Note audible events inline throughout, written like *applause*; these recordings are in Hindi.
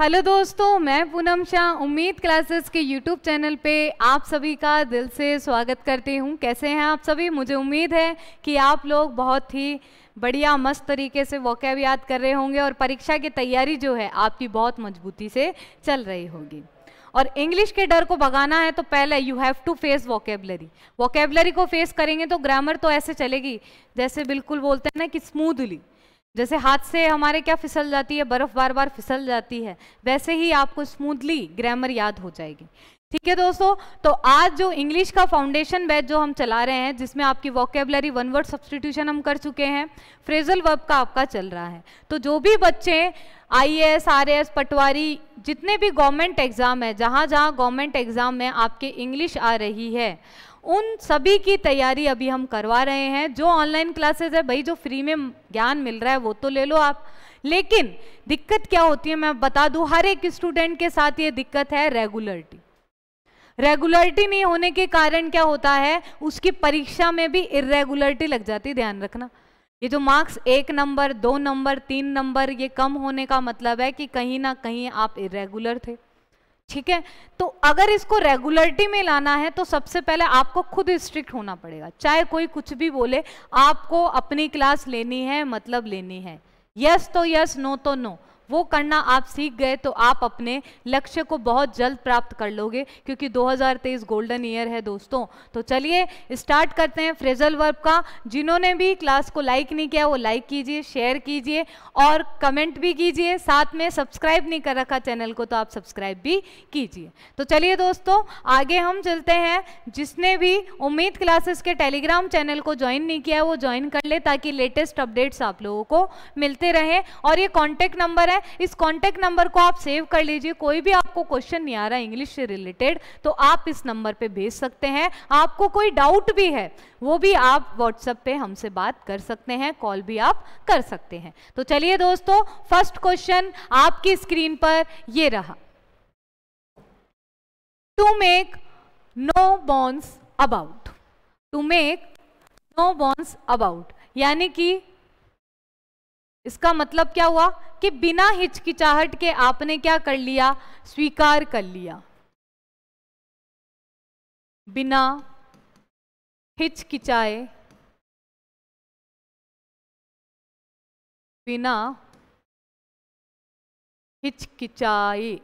हेलो दोस्तों मैं पूनम शाह उम्मीद क्लासेस के यूट्यूब चैनल पे आप सभी का दिल से स्वागत करती हूँ कैसे हैं आप सभी मुझे उम्मीद है कि आप लोग बहुत ही बढ़िया मस्त तरीके से वॉकैब याद कर रहे होंगे और परीक्षा की तैयारी जो है आपकी बहुत मजबूती से चल रही होगी और इंग्लिश के डर को भगाना है तो पहले you have to face vocabulary vocabulary को फेस करेंगे तो ग्रामर तो ऐसे चलेगी जैसे बिल्कुल बोलते हैं ना कि स्मूदली जैसे हाथ से हमारे क्या फिसल जाती है बर्फ़ बार बार फिसल जाती है वैसे ही आपको स्मूथली ग्रामर याद हो जाएगी ठीक है दोस्तों तो आज जो इंग्लिश का फाउंडेशन बैच जो हम चला रहे हैं जिसमें आपकी वॉकेबलरी वन वर्ड सब्सटीट्यूशन हम कर चुके हैं फ्रेजल वर्ब का आपका चल रहा है तो जो भी बच्चे आई एस आर एस पटवारी जितने भी गवर्नमेंट एग्ज़ाम है जहाँ जहाँ गवर्नमेंट एग्ज़ाम में आपके इंग्लिश आ रही है उन सभी की तैयारी अभी हम करवा रहे हैं जो ऑनलाइन क्लासेस है भाई जो फ्री में ज्ञान मिल रहा है वो तो ले लो आप लेकिन दिक्कत क्या होती है मैं बता दूं हर एक स्टूडेंट के साथ ये दिक्कत है रेगुलरिटी रेगुलरिटी नहीं होने के कारण क्या होता है उसकी परीक्षा में भी इरेगुलरिटी लग जाती ध्यान रखना ये जो मार्क्स एक नंबर दो नंबर तीन नंबर ये कम होने का मतलब है कि कहीं ना कहीं आप इरेगुलर थे ठीक है तो अगर इसको रेगुलरिटी में लाना है तो सबसे पहले आपको खुद स्ट्रिक्ट होना पड़ेगा चाहे कोई कुछ भी बोले आपको अपनी क्लास लेनी है मतलब लेनी है यस तो यस नो तो नो no. वो करना आप सीख गए तो आप अपने लक्ष्य को बहुत जल्द प्राप्त कर लोगे क्योंकि 2023 गोल्डन ईयर है दोस्तों तो चलिए स्टार्ट करते हैं फ्रेजल वर्ब का जिन्होंने भी क्लास को लाइक नहीं किया वो लाइक कीजिए शेयर कीजिए और कमेंट भी कीजिए साथ में सब्सक्राइब नहीं कर रखा चैनल को तो आप सब्सक्राइब भी कीजिए तो चलिए दोस्तों आगे हम चलते हैं जिसने भी उम्मीद क्लासेस के टेलीग्राम चैनल को ज्वाइन नहीं किया वो ज्वाइन कर ले ताकि लेटेस्ट अपडेट्स आप लोगों को मिलते रहें और ये कॉन्टेक्ट नंबर है इस कॉन्टैक्ट नंबर को आप सेव कर लीजिए कोई भी आपको क्वेश्चन नहीं आ रहा इंग्लिश से रिलेटेड तो आप इस नंबर पे भेज सकते हैं आपको कोई डाउट भी है वो भी आप व्हाट्सएप पे हमसे बात कर सकते हैं कॉल भी आप कर सकते हैं तो चलिए दोस्तों फर्स्ट क्वेश्चन आपकी स्क्रीन पर ये रहा to make no bones about to make no bones about यानी कि इसका मतलब क्या हुआ कि बिना हिचकिचाहट के आपने क्या कर लिया स्वीकार कर लिया बिना हिचकिचाए बिना हिचकिचाए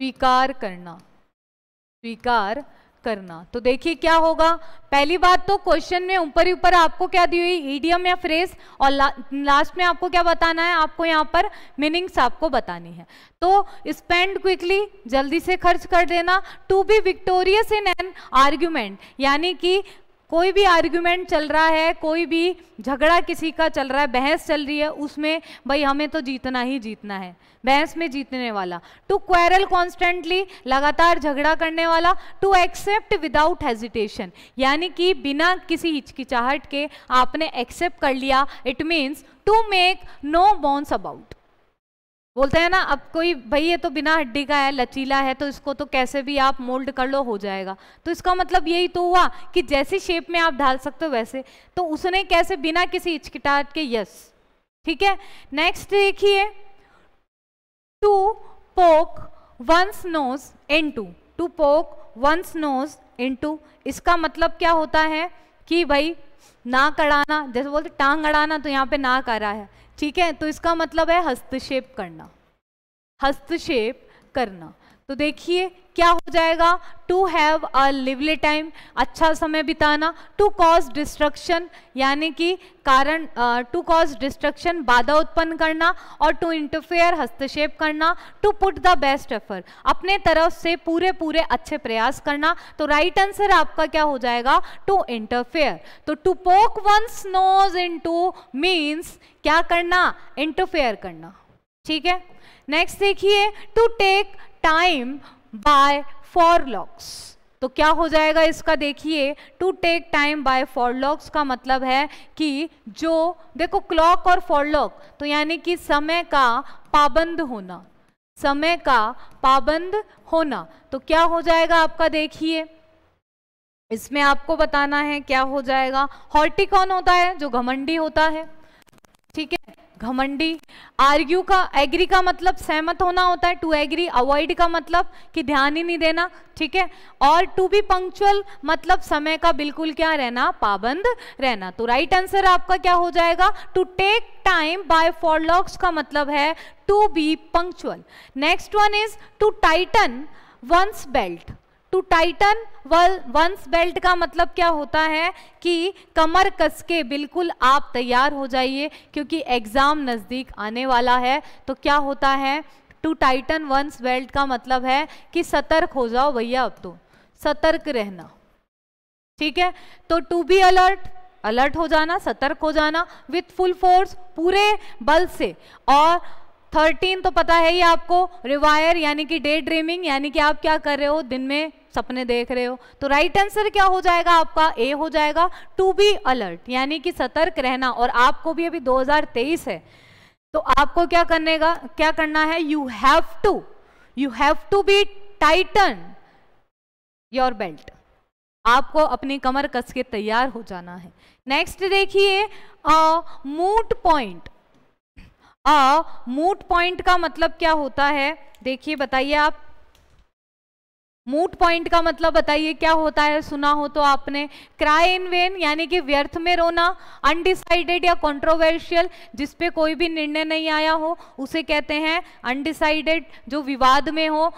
स्वीकार करना स्वीकार करना तो देखिए क्या होगा पहली बात तो क्वेश्चन में ऊपर ही ऊपर आपको क्या दी हुई ईडियम या फ्रेज और ला, लास्ट में आपको क्या बताना है आपको यहाँ पर मीनिंग्स आपको बतानी है तो स्पेंड क्विकली जल्दी से खर्च कर देना to be victorious in an argument यानी कि कोई भी आर्ग्यूमेंट चल रहा है कोई भी झगड़ा किसी का चल रहा है बहस चल रही है उसमें भाई हमें तो जीतना ही जीतना है बहस में जीतने वाला टू क्वेरल कॉन्स्टेंटली लगातार झगड़ा करने वाला टू एक्सेप्ट विदाउट हेजिटेशन यानी कि बिना किसी हिचकिचाहट के आपने एक्सेप्ट कर लिया it means to make no bones about बोलते हैं ना अब कोई भाई ये तो बिना हड्डी का है लचीला है तो इसको तो कैसे भी आप मोल्ड कर लो हो जाएगा तो इसका मतलब यही तो हुआ कि जैसी शेप में आप ढाल सकते हो वैसे तो उसने कैसे बिना किसी हिचकिटाहट के यस ठीक है नेक्स्ट देखिए to poke one's nose into to poke one's nose into इसका मतलब क्या होता है कि भाई नाक अड़ाना जैसे बोलते टांग अड़ाना तो यहाँ पे नाक आ रहा है ठीक है तो इसका मतलब है हस्तक्षेप करना हस्तक्षेप करना तो देखिए क्या हो जाएगा to have a lively time अच्छा समय बिताना टू कॉज डिस्ट्रक्शन यानी कि कारण टू कॉज डिस्ट्रक्शन बाधा उत्पन्न करना और टू इंटरफेयर हस्तक्षेप करना to put the best effort अपने तरफ से पूरे पूरे अच्छे प्रयास करना तो राइट right आंसर आपका क्या हो जाएगा टू इंटरफेयर तो to poke one's nose into means क्या करना इंटरफेयर करना ठीक है नेक्स्ट देखिए to take time by forelocks तो क्या हो जाएगा इसका देखिए to take time by forelocks का मतलब है कि जो देखो क्लॉक और फॉरलॉक तो यानी कि समय का पाबंद होना समय का पाबंद होना तो क्या हो जाएगा आपका देखिए इसमें आपको बताना है क्या हो जाएगा हॉर्टिकॉन होता है जो घमंडी होता है ठीक है घमंडी आर्ग्यू का एग्री का मतलब सहमत होना होता है टू एग्री अवॉइड का मतलब कि ध्यान ही नहीं देना ठीक है और टू बी पंक्चुअल मतलब समय का बिल्कुल क्या रहना पाबंद रहना तो राइट आंसर आपका क्या हो जाएगा to take time by forelocks का मतलब है to be punctual next one is to tighten one's belt to tighten one's belt का मतलब क्या होता है कि कमर कस के बिल्कुल आप तैयार हो जाइए क्योंकि एग्ज़ाम नज़दीक आने वाला है तो क्या होता है टू टाइटन वंस बेल्ट का मतलब है कि सतर्क हो जाओ भैया अब तो सतर्क रहना ठीक है तो टू बी अलर्ट अलर्ट हो जाना सतर्क हो जाना विथ फुल फोर्स पूरे बल से और थर्टीन तो पता है ही आपको रिवायर यानी कि डे ड्रीमिंग यानी कि आप क्या कर रहे हो दिन में सपने देख रहे हो तो राइट आंसर क्या हो जाएगा आपका ए हो जाएगा टू बी अलर्ट यानी कि सतर्क रहना और आपको भी अभी 2023 है तो आपको क्या करने का क्या करना है you have to you have to be tighten your belt आपको अपनी कमर कस के तैयार हो जाना है नेक्स्ट देखिए मूट पॉइंट मूट पॉइंट का मतलब क्या होता है देखिए बताइए आप मूट पॉइंट का मतलब बताइए क्या होता है सुना हो तो आपने क्राई इन वेन यानी कि व्यर्थ में रोना अनडिसाइडेड या कंट्रोवर्शियल जिसपे कोई भी निर्णय नहीं आया हो उसे कहते हैं अनडिसाइडेड जो विवाद में हो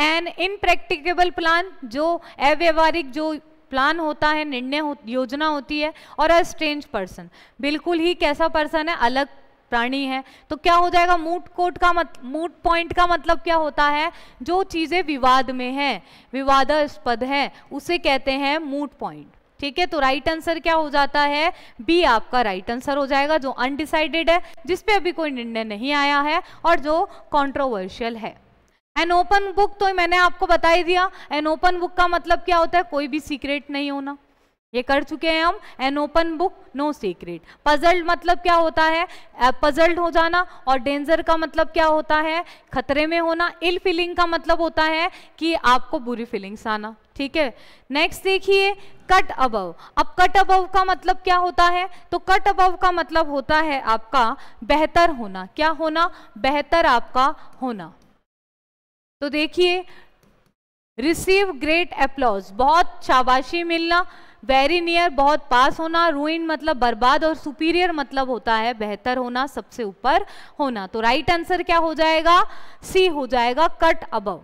एन इनप्रैक्टिकेबल प्लान जो अव्यवहारिक जो प्लान होता है निर्णय हो, योजना होती है और अ स्ट्रेंज पर्सन बिल्कुल ही कैसा पर्सन है अलग प्राणी है तो क्या हो जाएगा मूट कोट का मत मूट पॉइंट का मतलब क्या होता है जो चीज़ें विवाद में है विवादास्पद है उसे कहते हैं मूट पॉइंट ठीक है तो राइट आंसर क्या हो जाता है बी आपका राइट आंसर हो जाएगा जो अनडिसाइडेड है जिसपे अभी कोई निर्णय नहीं आया है और जो कॉन्ट्रोवर्शियल है एन ओपन बुक तो मैंने आपको बता ही दिया एन ओपन बुक का मतलब क्या होता है कोई भी सीक्रेट नहीं होना ये कर चुके हैं हम an open book no secret puzzled मतलब क्या होता है पजल्ड हो जाना और डेंजर का मतलब क्या होता है खतरे में होना इल फीलिंग का मतलब होता है कि आपको बुरी फीलिंग्स आना ठीक है नेक्स्ट देखिए कट अबव अब कट अबव का मतलब क्या होता है तो कट अबव का मतलब होता है आपका बेहतर होना क्या होना बेहतर आपका होना तो देखिए रिसीव ग्रेट अप्लॉज बहुत शाबाशी मिलना वेरी नियर बहुत पास होना रूइन मतलब बर्बाद और सुपीरियर मतलब होता है बेहतर होना सबसे ऊपर होना तो राइट right आंसर क्या हो जाएगा सी हो जाएगा कट अबव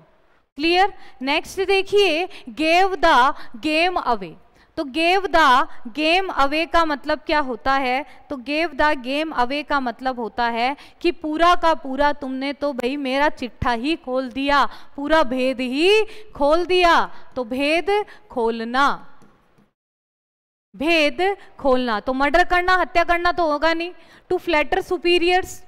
क्लियर नेक्स्ट देखिए गेव द गेम अवे तो गेव द गेम अवे का मतलब क्या होता है तो गेव द गेम अवे का मतलब होता है कि पूरा का पूरा तुमने तो भाई मेरा चिट्ठा ही खोल दिया पूरा भेद ही खोल दिया तो भेद खोलना भेद खोलना तो मर्डर करना हत्या करना तो होगा नहीं टू फ्लैटर सुपीरियर्स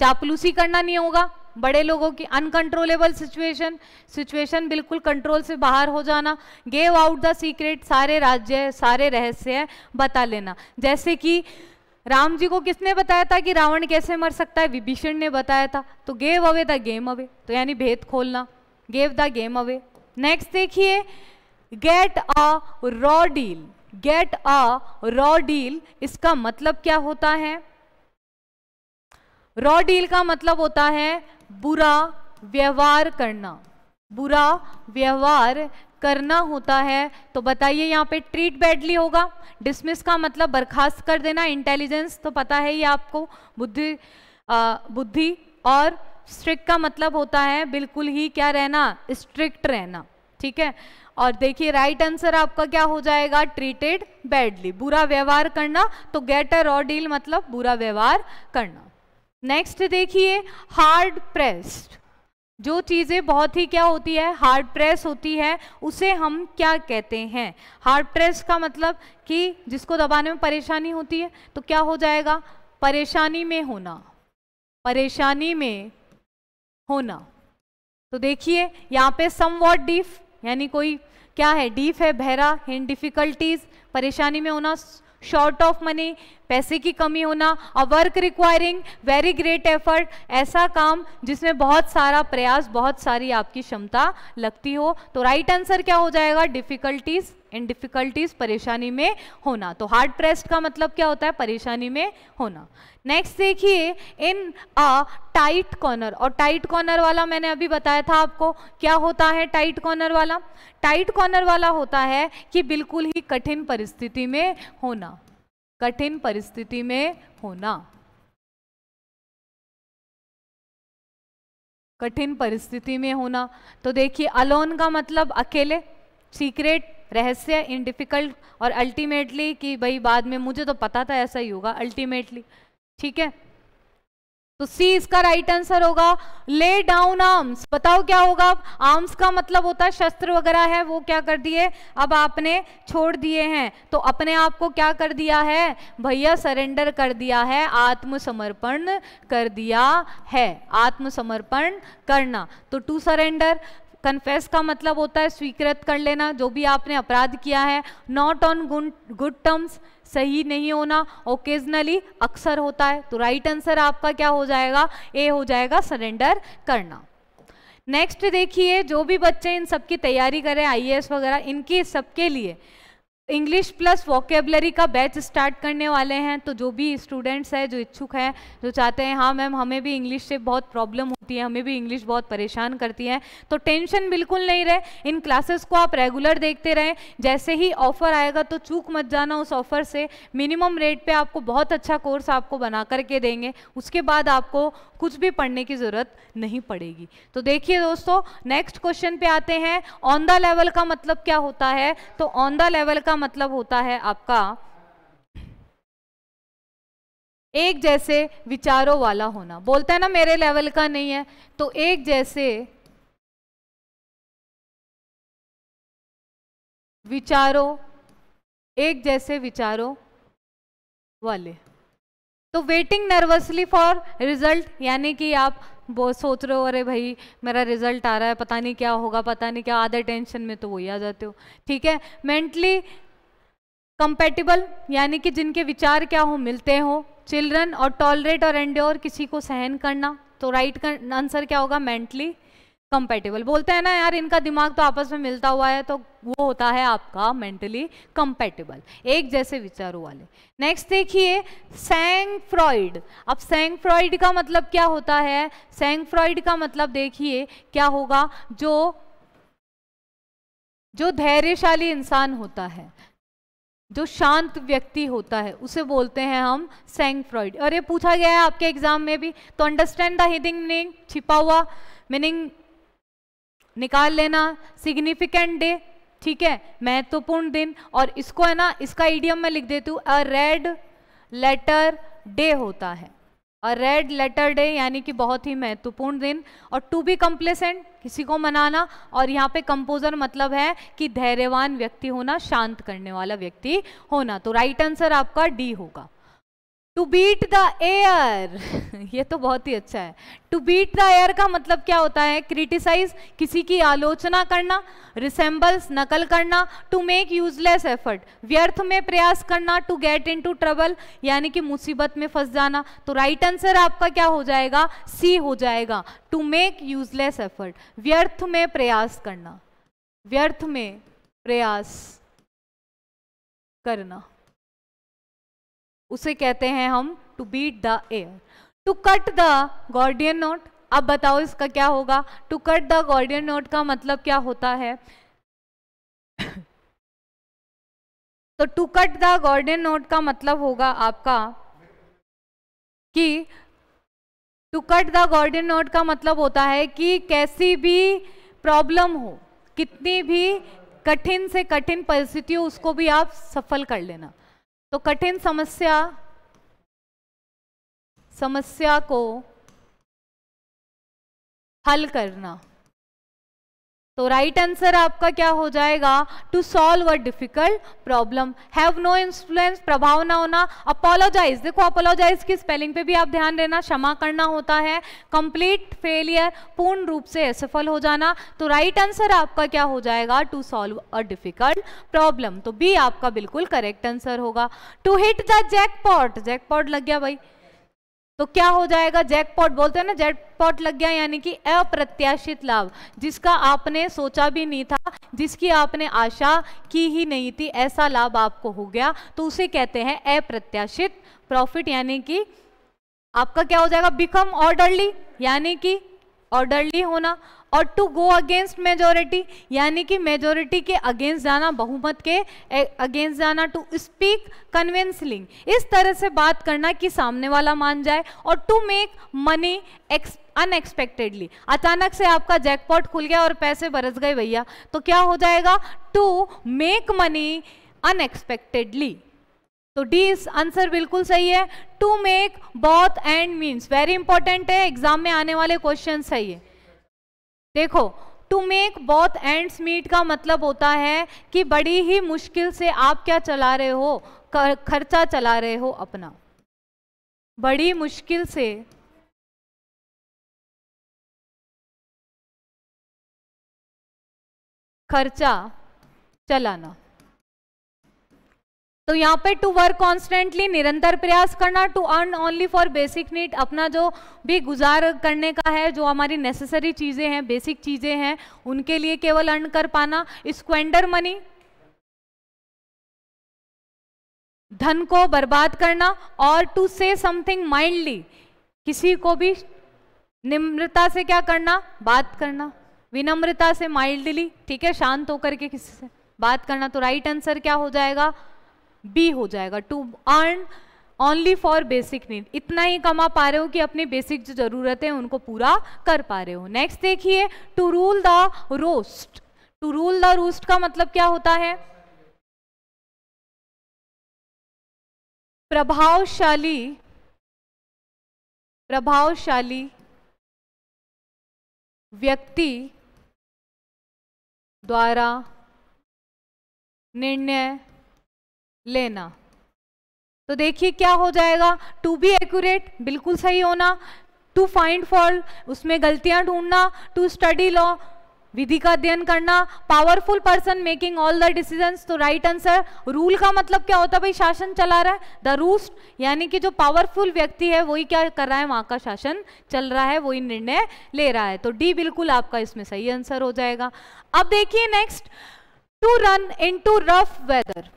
चापलूसी करना नहीं होगा बड़े लोगों की अनकंट्रोलेबल सिचुएशन सिचुएशन बिल्कुल कंट्रोल से बाहर हो जाना गेव आउट द सीक्रेट सारे राज्य सारे रहस्य बता लेना जैसे कि राम जी को किसने बताया था कि रावण कैसे मर सकता है विभीषण ने बताया था तो gave away the game away तो यानी भेद खोलना gave the game away next देखिए get a raw deal get a raw deal इसका मतलब क्या होता है रॉ डील का मतलब होता है बुरा व्यवहार करना बुरा व्यवहार करना होता है तो बताइए यहाँ पे ट्रीट बैडली होगा डिसमिस का मतलब बर्खास्त कर देना इंटेलिजेंस तो पता है ये आपको बुद्धि बुद्धि और स्ट्रिक्ट का मतलब होता है बिल्कुल ही क्या रहना स्ट्रिक्ट रहना ठीक है और देखिए राइट आंसर आपका क्या हो जाएगा ट्रीटेड बैडली बुरा व्यवहार करना तो गेटर और डील मतलब बुरा व्यवहार करना नेक्स्ट देखिए हार्ड प्रेस्ड जो चीज़ें बहुत ही क्या होती है हार्ड प्रेस होती है उसे हम क्या कहते हैं हार्ड प्रेस का मतलब कि जिसको दबाने में परेशानी होती है तो क्या हो जाएगा परेशानी में होना परेशानी में होना तो देखिए यहाँ पे सम वॉट डीफ यानी कोई क्या है डीफ है बहरा इन डिफ़िकल्टीज़ परेशानी में होना शॉर्ट ऑफ मनी पैसे की कमी होना और work requiring very great effort ऐसा काम जिसमें बहुत सारा प्रयास बहुत सारी आपकी क्षमता लगती हो तो राइट right आंसर क्या हो जाएगा डिफ़िकल्टीज़ इन डिफिकल्टीज परेशानी में होना तो हार्ड प्रेस्ड का मतलब क्या होता है परेशानी में होना नेक्स्ट देखिए इन अ टाइट कॉर्नर और टाइट कॉर्नर वाला मैंने अभी बताया था आपको क्या होता है टाइट कॉर्नर वाला टाइट कॉर्नर वाला होता है कि बिल्कुल ही कठिन परिस्थिति में होना कठिन परिस्थिति में होना कठिन परिस्थिति में होना तो देखिए अलोन का मतलब अकेले सीक्रेट रहस्य इन डिफ़िकल्ट और अल्टीमेटली कि भाई बाद में मुझे तो पता था ऐसा ही होगा अल्टीमेटली ठीक है तो सी इसका राइट आंसर होगा ले डाउन आर्म्स बताओ क्या होगा आर्म्स का मतलब होता है शस्त्र वगैरह है वो क्या कर दिए अब आपने छोड़ दिए हैं तो अपने आप को क्या कर दिया है भैया सरेंडर कर दिया है आत्मसमर्पण कर दिया है आत्मसमर्पण करना तो टू सरेंडर कन्फेस का मतलब होता है स्वीकृत कर लेना जो भी आपने अपराध किया है नॉट ऑन गुड टर्म्स सही नहीं होना ओकेजनली अक्सर होता है तो राइट right आंसर आपका क्या हो जाएगा ए हो जाएगा सरेंडर करना नेक्स्ट देखिए जो भी बच्चे इन सब की तैयारी करें आई वगैरह इनकी सबके लिए इंग्लिश प्लस वोकेबलरी का बैच स्टार्ट करने वाले हैं तो जो भी स्टूडेंट्स हैं जो इच्छुक हैं जो चाहते हैं हाँ मैम हमें भी इंग्लिश से बहुत प्रॉब्लम होती है हमें भी इंग्लिश बहुत परेशान करती है तो टेंशन बिल्कुल नहीं रहे इन क्लासेस को आप रेगुलर देखते रहें जैसे ही ऑफर आएगा तो चूक मत जाना उस ऑफर से मिनिमम रेट पर आपको बहुत अच्छा कोर्स आपको बना करके देंगे उसके बाद आपको कुछ भी पढ़ने की ज़रूरत नहीं पड़ेगी तो देखिए दोस्तों नेक्स्ट क्वेश्चन पे आते हैं ऑन द लेवल का मतलब क्या होता है तो ऑन द लेवल का मतलब होता है आपका एक जैसे विचारों वाला होना बोलते हैं ना मेरे लेवल का नहीं है तो एक जैसे विचारों एक जैसे विचारों वाले तो वेटिंग नर्वसली फॉर रिजल्ट यानी कि आप वो सोच रहे हो अरे भाई मेरा रिजल्ट आ रहा है पता नहीं क्या होगा पता नहीं क्या आधे टेंशन में तो वही आ जाते हो ठीक है मेंटली कंपेटिबल यानी कि जिनके विचार क्या हो मिलते हो चिल्ड्रन और टॉलरेट और एंड किसी को सहन करना तो राइट आंसर क्या होगा मेंटली कंपेटेबल बोलते हैं ना यार इनका दिमाग तो आपस में मिलता हुआ है तो वो होता है आपका मेंटली कंपेटेबल एक जैसे विचारों वाले नेक्स्ट देखिए सैंग फ्रॉइड अब सैंग फ्रॉइड का मतलब क्या होता है सैंग फ्रॉइड का मतलब देखिए क्या होगा जो जो धैर्यशाली इंसान होता है जो शांत व्यक्ति होता है उसे बोलते हैं हम सैंग फ्रॉइड और ये पूछा गया है आपके एग्जाम में भी तो अंडरस्टैंड द हिडिंग मीनिंग छिपा हुआ मीनिंग निकाल लेना सिग्निफिकेंट डे ठीक है महत्वपूर्ण दिन और इसको है ना इसका ईडियम में लिख देती हूँ अ रेड लेटर डे होता है अ रेड लेटर डे यानी कि बहुत ही महत्वपूर्ण दिन और टू बी कम्प्लेसेंट किसी को मनाना और यहाँ पे कंपोजर मतलब है कि धैर्यवान व्यक्ति होना शांत करने वाला व्यक्ति होना तो राइट आंसर आपका डी होगा टू बीट द एयर ये तो बहुत ही अच्छा है टू बीट द एयर का मतलब क्या होता है क्रिटिसाइज किसी की आलोचना करना रिसेंबल्स नकल करना टू मेक यूजलेस एफर्ट व्यर्थ में प्रयास करना to get into trouble यानी कि मुसीबत में फंस जाना तो राइट right आंसर आपका क्या हो जाएगा सी हो जाएगा टू मेक यूजलेस एफर्ट व्यर्थ में प्रयास करना व्यर्थ में प्रयास करना उसे कहते हैं हम to beat the air to cut the Gordian knot अब बताओ इसका क्या होगा to cut the Gordian knot का मतलब क्या होता है *coughs* तो to cut the Gordian knot का मतलब होगा आपका कि to cut the Gordian knot का मतलब होता है कि कैसी भी प्रॉब्लम हो कितनी भी कठिन से कठिन परिस्थितियों उसको भी आप सफल कर लेना तो कठिन समस्या समस्या को हल करना तो राइट आंसर आपका क्या हो जाएगा to solve a difficult problem have no influence प्रभाव ना होना अपोलोजाइज देखो अपोलोजाइज की स्पेलिंग पे भी आप ध्यान देना क्षमा करना होता है कंप्लीट फेलियर पूर्ण रूप से असफल हो जाना तो राइट right आंसर आपका क्या हो जाएगा to solve a difficult problem तो बी आपका बिल्कुल करेक्ट आंसर होगा to hit the jackpot लग गया भाई तो क्या हो जाएगा जैकपॉट बोलते हैं ना जैकपॉट लग गया यानी कि अप्रत्याशित लाभ जिसका आपने सोचा भी नहीं था जिसकी आपने आशा की ही नहीं थी ऐसा लाभ आपको हो गया तो उसे कहते हैं अप्रत्याशित प्रॉफिट यानी कि आपका क्या हो जाएगा बिकम ऑर्डरली यानी कि ऑर्डरली होना और टू गो अगेंस्ट मेजोरिटी यानी कि मेजोरिटी के अगेंस्ट जाना बहुमत के अगेंस्ट जाना टू स्पीक कन्विंसलिंग इस तरह से बात करना कि सामने वाला मान जाए और टू मेक मनी अनएक्सपेक्टेडली अचानक से आपका जैकपॉट खुल गया और पैसे बरस गए भैया तो क्या हो जाएगा टू मेक मनी अनएक्सपेक्टेडली तो डी इस आंसर बिल्कुल सही है to make both end means very important है एग्जाम में आने वाले क्वेश्चन सही है देखो to make both end meet का मतलब होता है कि बड़ी ही मुश्किल से आप क्या चला रहे हो खर्चा चला रहे हो अपना बड़ी मुश्किल से खर्चा चलाना तो यहाँ पे टू वर्क कॉन्स्टेंटली निरंतर प्रयास करना to earn only for basic need अपना जो भी गुजार करने का है जो हमारी नेसेसरी चीज़ें हैं बेसिक चीज़ें हैं उनके लिए केवल अर्न कर पाना स्क्वेंडर मनी धन को बर्बाद करना और टू से समथिंग माइंडली किसी को भी निम्रता से क्या करना बात करना विनम्रता से माइल्डली ठीक है शांत होकर के किसी से बात करना तो राइट आंसर क्या हो जाएगा बी हो जाएगा to earn only for basic need इतना ही कमा पा रहे हो कि अपनी बेसिक जो जरूरत है उनको पूरा कर पा रहे हो नेक्स्ट देखिए to rule the roost to rule the roost का मतलब क्या होता है प्रभावशाली प्रभावशाली व्यक्ति द्वारा निर्णय लेना तो देखिए क्या हो जाएगा टू बी एक्यूरेट बिल्कुल सही होना टू फाइंड फॉल्ट उसमें गलतियां ढूंढना टू स्टडी लॉ विधि का अध्ययन करना powerful person making all the decision तो राइट आंसर रूल का मतलब क्या होता है भाई शासन चला रहा है द रूस्ट यानी कि जो पावरफुल व्यक्ति है वही क्या कर रहा है वहाँ का शासन चल रहा है वही निर्णय ले रहा है तो डी बिल्कुल आपका इसमें सही आंसर हो जाएगा अब देखिए next to run into rough weather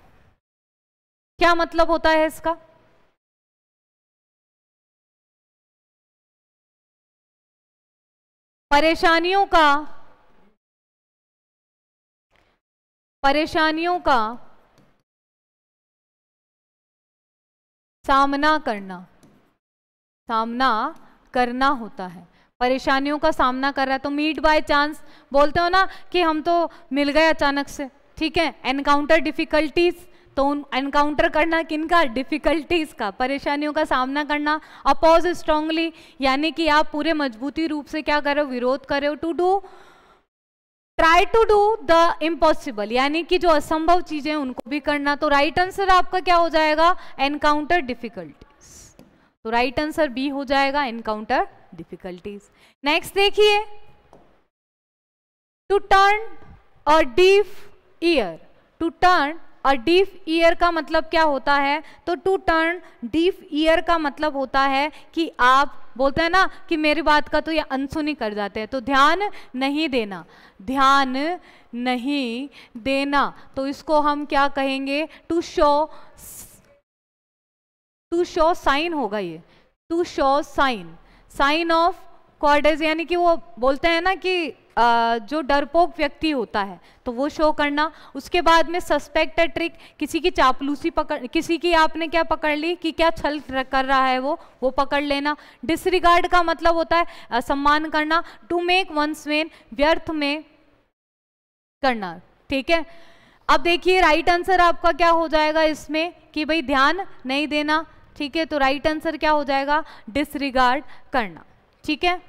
क्या मतलब होता है इसका परेशानियों का परेशानियों का सामना करना सामना करना होता है परेशानियों का सामना कर रहा है तो मीट बाय चांस बोलते हो ना कि हम तो मिल गए अचानक से ठीक है एनकाउंटर डिफिकल्टीज तो उन एनकाउंटर करना किनका डिफ़िकल्टीज़ का परेशानियों का सामना करना अपोज स्ट्रांगली यानी कि आप पूरे मजबूती रूप से क्या करो विरोध करे to do try to do the impossible यानी कि जो असंभव चीज़ें उनको भी करना तो राइट right आंसर आपका क्या हो जाएगा एनकाउंटर डिफ़िकल्टीज तो राइट आंसर बी हो जाएगा एनकाउंटर डिफ़िकल्टीज नेक्स्ट देखिए to turn a deaf ear to turn और डीफ ईयर का मतलब क्या होता है तो टू टर्न डीफ ईयर का मतलब होता है कि आप बोलते हैं ना कि मेरी बात का तो ये अनसुनी कर जाते हैं तो ध्यान नहीं देना ध्यान नहीं देना तो इसको हम क्या कहेंगे to show to show sign होगा ये to show sign sign of courage यानी कि वो बोलते हैं ना कि जो डरपोक व्यक्ति होता है तो वो शो करना उसके बाद में है ट्रिक किसी की चापलूसी पकड़ किसी की आपने क्या पकड़ ली कि क्या छल कर रहा है वो वो पकड़ लेना डिसरिगार्ड का मतलब होता है सम्मान करना टू मेक वन स्वेन व्यर्थ में करना ठीक है अब देखिए राइट आंसर आपका क्या हो जाएगा इसमें कि भाई ध्यान नहीं देना ठीक है तो राइट आंसर क्या हो जाएगा डिसरिगार्ड करना ठीक है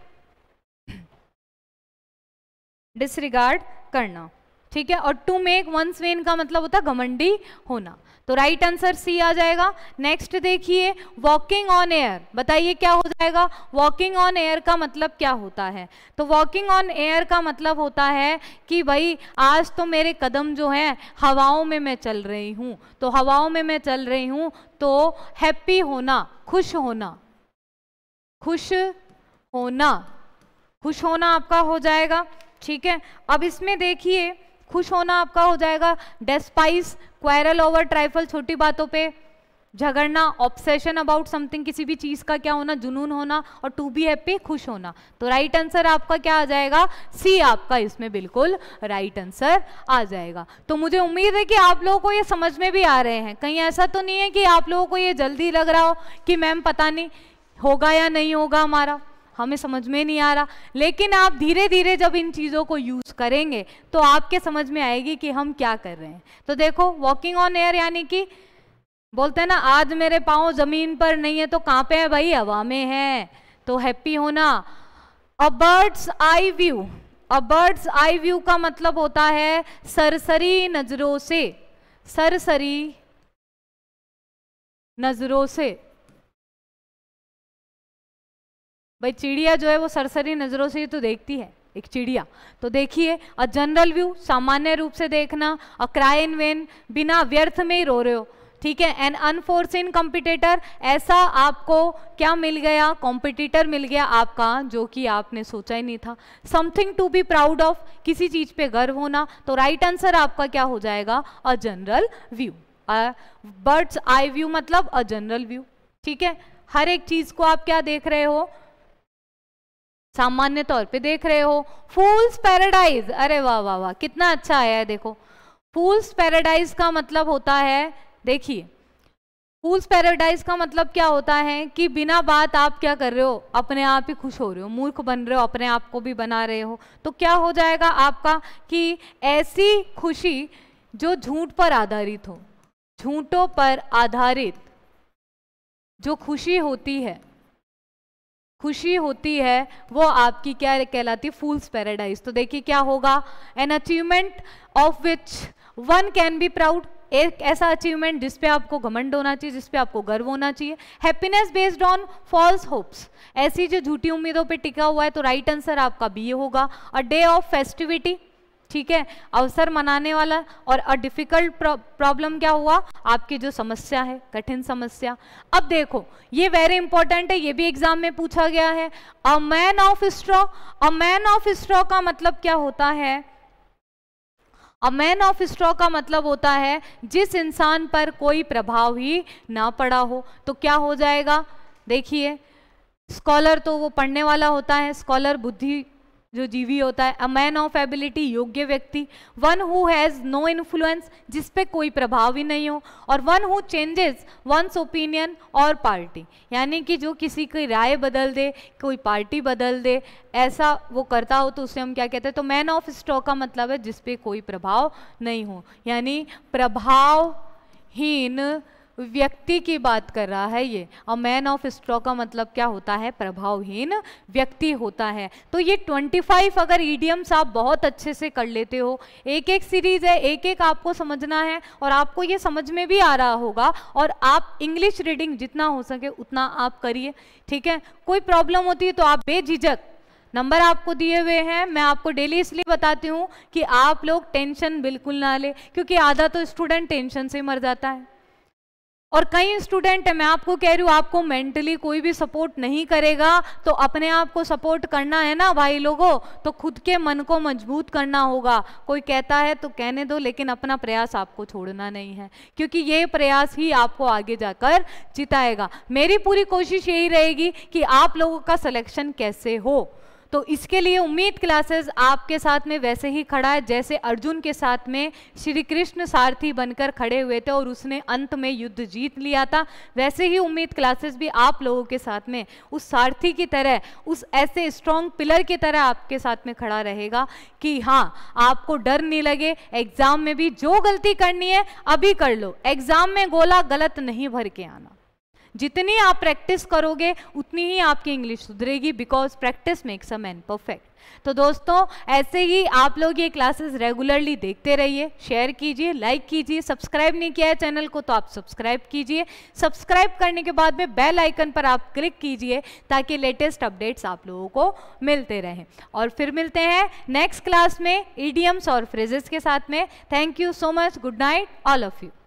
डिसरिगार्ड करना ठीक है और टू मेक वन स्वेन का मतलब होता है घमंडी होना तो राइट आंसर सी आ जाएगा नेक्स्ट देखिए वॉकिंग ऑन एयर बताइए क्या हो जाएगा वॉकिंग ऑन एयर का मतलब क्या होता है तो वॉकिंग ऑन एयर का मतलब होता है कि भाई आज तो मेरे कदम जो हैं हवाओं में मैं चल रही हूँ तो हवाओं में मैं चल रही हूँ तो हैप्पी होना खुश होना खुश होना खुश होना आपका हो जाएगा ठीक है अब इसमें देखिए खुश होना आपका हो जाएगा डेस्पाइस क्वायरल ओवर ट्राइफल छोटी बातों पे झगड़ना ऑब्सेशन अबाउट समथिंग किसी भी चीज़ का क्या होना जुनून होना और टू बी हैप्पी खुश होना तो राइट right आंसर आपका क्या आ जाएगा सी आपका इसमें बिल्कुल राइट right आंसर आ जाएगा तो मुझे उम्मीद है कि आप लोगों को ये समझ में भी आ रहे हैं कहीं ऐसा तो नहीं है कि आप लोगों को ये जल्दी लग रहा हो कि मैम पता नहीं होगा या नहीं होगा हमारा हमें समझ में नहीं आ रहा लेकिन आप धीरे धीरे जब इन चीज़ों को यूज़ करेंगे तो आपके समझ में आएगी कि हम क्या कर रहे हैं तो देखो वॉकिंग ऑन एयर यानी कि बोलते हैं ना आज मेरे पाँव ज़मीन पर नहीं है तो कहाँ पे है भाई हवा में है तो हैप्पी होना a bird's eye view a bird's eye view का मतलब होता है सरसरी नज़रों से सरसरी नज़रों से भाई चिड़िया जो है वो सरसरी नज़रों से ही तो देखती है एक चिड़िया तो देखिए अ जनरल व्यू सामान्य रूप से देखना अ क्राइन वेन बिना व्यर्थ में ही रो रहे हो ठीक है एन अनफोर्सिन कॉम्पिटिटर ऐसा आपको क्या मिल गया कॉम्पिटिटर मिल गया आपका जो कि आपने सोचा ही नहीं था something to be proud of किसी चीज़ पे गर्व होना तो राइट right आंसर आपका क्या हो जाएगा a general view bird's eye view मतलब अ जनरल व्यू ठीक है हर एक चीज़ को आप क्या देख रहे हो सामान्य तौर पे देख रहे हो फूल्स पैराडाइज अरे वाह वाह वाह कितना अच्छा आया है देखो फूल्स पैराडाइज का मतलब होता है देखिए फूल्स पैराडाइज का मतलब क्या होता है कि बिना बात आप क्या कर रहे हो अपने आप ही खुश हो रहे हो मूर्ख बन रहे हो अपने आप को भी बना रहे हो तो क्या हो जाएगा आपका कि ऐसी खुशी जो झूठ पर आधारित हो झूठों पर आधारित जो खुशी होती है खुशी होती है वो आपकी क्या कहलाती है फूल्स पैराडाइज तो देखिए क्या होगा an achievement of which one can be proud एक ऐसा अचीवमेंट जिसपे आपको घमंड होना चाहिए जिसपे आपको गर्व होना चाहिए happiness based on false hopes ऐसी जो झूठी उम्मीदों पे टिका हुआ है तो राइट right आंसर आपका बी होगा अ डे ऑफ फेस्टिविटी ठीक है अवसर मनाने वाला और अ डिफिकल्ट प्रॉब्लम क्या हुआ आपकी जो समस्या है कठिन समस्या अब देखो ये वेरी इंपॉर्टेंट है ये भी एग्जाम में पूछा गया है a man of straw a man of straw का मतलब क्या होता है अ मैन ऑफ स्ट्रॉ का मतलब होता है जिस इंसान पर कोई प्रभाव ही ना पड़ा हो तो क्या हो जाएगा देखिए स्कॉलर तो वो पढ़ने वाला होता है स्कॉलर बुद्धि जो जीवी होता है अ मैन ऑफ एबिलिटी योग्य व्यक्ति one who has no influence जिस पे कोई प्रभाव ही नहीं हो और one who changes one's opinion और पार्टी यानी कि जो किसी की राय बदल दे कोई पार्टी बदल दे ऐसा वो करता हो तो उसे हम क्या कहते हैं तो मैन ऑफ स्टॉक का मतलब है जिस पे कोई प्रभाव नहीं हो यानी प्रभावहीन व्यक्ति की बात कर रहा है ये और मैन ऑफ स्ट्रॉ का मतलब क्या होता है प्रभावहीन व्यक्ति होता है तो ये 25 अगर ईडियम्स आप बहुत अच्छे से कर लेते हो एक एक सीरीज है एक एक आपको समझना है और आपको ये समझ में भी आ रहा होगा और आप इंग्लिश रीडिंग जितना हो सके उतना आप करिए ठीक है कोई प्रॉब्लम होती है तो आप बेझिझक नंबर आपको दिए हुए हैं मैं आपको डेली इसलिए बताती हूँ कि आप लोग टेंशन बिल्कुल ना ले क्योंकि आधा तो स्टूडेंट टेंशन से मर जाता है और कई स्टूडेंट है मैं आपको कह रही हूँ आपको मेंटली कोई भी सपोर्ट नहीं करेगा तो अपने आप को सपोर्ट करना है ना भाई लोगों तो खुद के मन को मजबूत करना होगा कोई कहता है तो कहने दो लेकिन अपना प्रयास आपको छोड़ना नहीं है क्योंकि ये प्रयास ही आपको आगे जाकर जिताएगा मेरी पूरी कोशिश यही रहेगी कि आप लोगों का सलेक्शन कैसे हो तो इसके लिए उम्मीद क्लासेस आपके साथ में वैसे ही खड़ा है जैसे अर्जुन के साथ में श्री कृष्ण सारथी बनकर खड़े हुए थे और उसने अंत में युद्ध जीत लिया था वैसे ही उम्मीद क्लासेस भी आप लोगों के साथ में उस सारथी की तरह उस ऐसे स्ट्रॉन्ग पिलर की तरह आपके साथ में खड़ा रहेगा कि हाँ आपको डर नहीं लगे एग्ज़ाम में भी जो गलती करनी है अभी कर लो एग्ज़ाम में गोला गलत नहीं भर के आना जितनी आप प्रैक्टिस करोगे उतनी ही आपकी इंग्लिश सुधरेगी because practice makes a man perfect तो दोस्तों ऐसे ही आप लोग ये क्लासेस रेगुलरली देखते रहिए शेयर कीजिए लाइक कीजिए सब्सक्राइब नहीं किया है चैनल को तो आप सब्सक्राइब कीजिए सब्सक्राइब करने के बाद में बेल आइकन पर आप क्लिक कीजिए ताकि लेटेस्ट अपडेट्स आप लोगों को मिलते रहें और फिर मिलते हैं नेक्स्ट क्लास में ईडियम्स और फ्रेजेस के साथ में thank you so much good night all of you